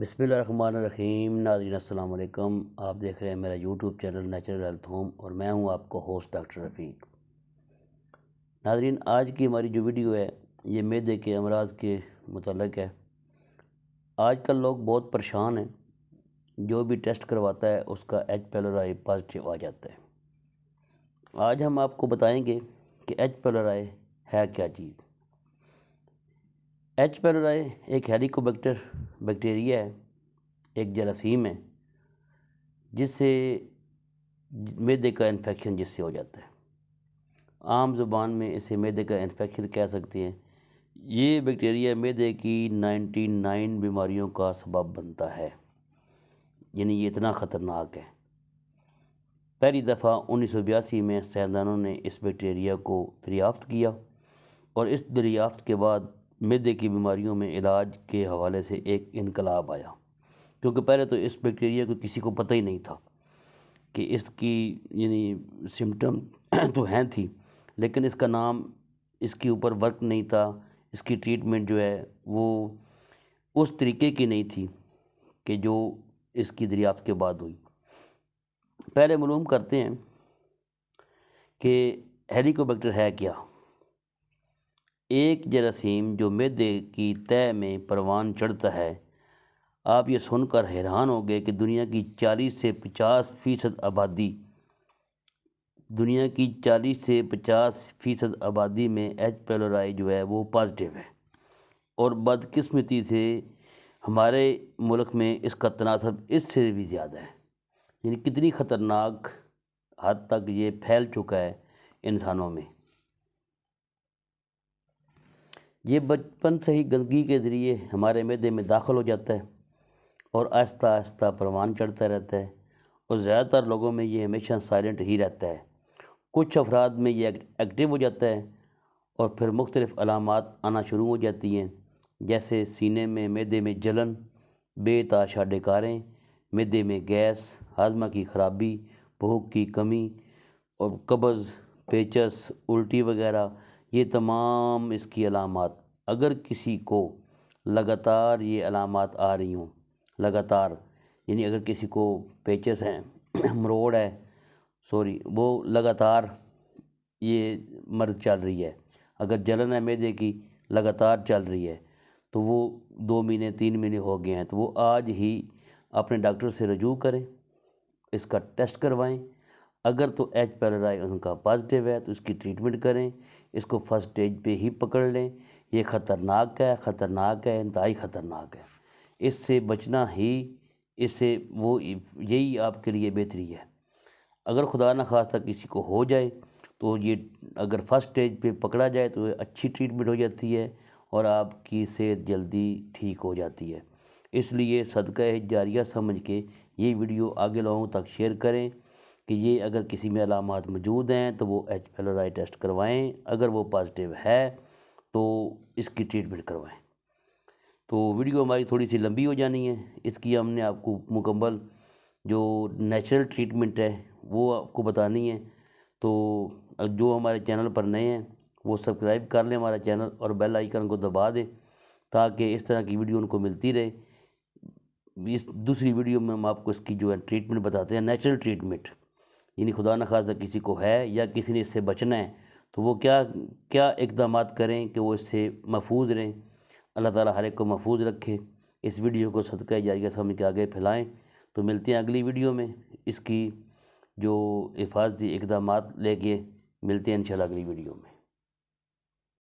बिसमीम नाजीन अल्लाम आप देख रहे हैं मेरा YouTube channel natural health home और मैं हूं आपका होस्ट डॉक्टर रफ़ीक नाजरीन आज की हमारी जो वीडियो है ये मैदे के अमराज के मतलब है आजकल लोग बहुत परेशान हैं जो भी टेस्ट करवाता है उसका एच पेलोराई पॉजिटिव आ जाता है आज हम आपको बताएंगे कि एच पेलोराई है क्या चीज़ एच पेलोराई एक हेलिकोबैक्टर बैक्टीरिया है एक जरासीम है जिससे मैदे का इन्फेक्शन जिससे हो जाता है आम जुबान में इसे मैदे का इन्फेक्शन कह सकते हैं ये बैक्टीरिया मैदे की 99 बीमारियों का सबब बनता है यानी ये इतना ख़तरनाक है पहली दफ़ा उन्नीस में सैंसदानों ने इस बैक्टीरिया को दरियाफ्त किया और इस दरियाफ्त के बाद मैदे की बीमारियों में इलाज के हवाले से एक इनकलाब आया क्योंकि पहले तो इस बैक्टीरिया को किसी को पता ही नहीं था कि इसकी यानी सिम्टम तो हैं थी लेकिन इसका नाम इसके ऊपर वर्क नहीं था इसकी ट्रीटमेंट जो है वो उस तरीके की नहीं थी कि जो इसकी दरियाफ्त के बाद हुई पहले मलूम करते हैं कि हेलीकोबैक्टर है क्या एक जरासीम जो मैदे की तय में परवान चढ़ता है आप ये सुनकर हैरान हो गए कि दुनिया की चालीस से पचास फ़ीसद आबादी दुनिया की चालीस से पचास फ़ीसद आबादी में एच पेलोराई जो है वो पॉजिटिव है और बदकस्मती से हमारे मुल्क में इसका तनासब इससे भी ज़्यादा है यानी कितनी ख़तरनाक हद तक ये फैल चुका है इंसानों में ये बचपन से ही गंदगी के ज़रिए हमारे मैदे में दाखिल हो जाता है और आहिस्ता आहिस्ता परवान चढ़ता रहता है और ज़्यादातर लोगों में ये हमेशा साइलेंट ही रहता है कुछ अफराद में ये एक्टिव हो जाता है और फिर मुख्तलिफ़ अलामत आना शुरू हो जाती हैं जैसे सीने में मैदे में जलन बेताशा डेकारें मैदे में गैस हाजमा की खराबी भूख की कमी और कब्ज़ पेचस उल्टी वगैरह ये तमाम इसकी अलामत अगर किसी को लगातार ये अलामत आ रही हों लगातार यानी अगर किसी को पेचेस हैं मरोड़ है सॉरी वो लगातार ये मर्ज चल रही है अगर जलन है मैदे की लगातार चल रही है तो वो दो महीने तीन महीने हो गए हैं तो वो आज ही अपने डॉक्टर से रजू करें इसका टेस्ट करवाएं अगर तो एच पैलराई उनका पॉजिटिव है तो इसकी ट्रीटमेंट करें इसको फर्स्ट स्टेज पे ही पकड़ लें ये ख़तरनाक है ख़तरनाक है इंतहाई ख़तरनाक है इससे बचना ही इससे वो यही आपके लिए बेहतरी है अगर खुदा न खास्ता किसी को हो जाए तो ये अगर फर्स्ट स्टेज पे पकड़ा जाए तो अच्छी ट्रीटमेंट हो जाती है और आपकी सेहत जल्दी ठीक हो जाती है इसलिए सदका जारिया समझ के ये वीडियो आगे लोगों तक शेयर करें कि ये अगर किसी में अलामत मौजूद हैं तो वो एच आई टेस्ट करवाएं अगर वो पॉजिटिव है तो इसकी ट्रीटमेंट करवाएं तो वीडियो हमारी थोड़ी सी लंबी हो जानी है इसकी हमने आपको मुकम्मल जो नेचुरल ट्रीटमेंट है वो आपको बतानी है तो जो हमारे चैनल पर नए हैं वो सब्सक्राइब कर लें हमारा चैनल और बेल आइकन को दबा दें ताकि इस तरह की वीडियो उनको मिलती रहे इस दूसरी वीडियो में हम आपको इसकी जो है ट्रीटमेंट बताते हैं नेचुरल ट्रीटमेंट यानी खुदा न खासा किसी को है या किसी ने इससे बचना है तो वो क्या क्या इकदाम करें कि वो इससे महफूज रहें अल्लाह ताला हर एक को महफूज रखे इस वीडियो को सदका जारी समझ के आगे फैलाएँ तो मिलते हैं अगली वीडियो में इसकी जो हिफाजती इकदाम लेके मिलते हैं इन अगली वीडियो में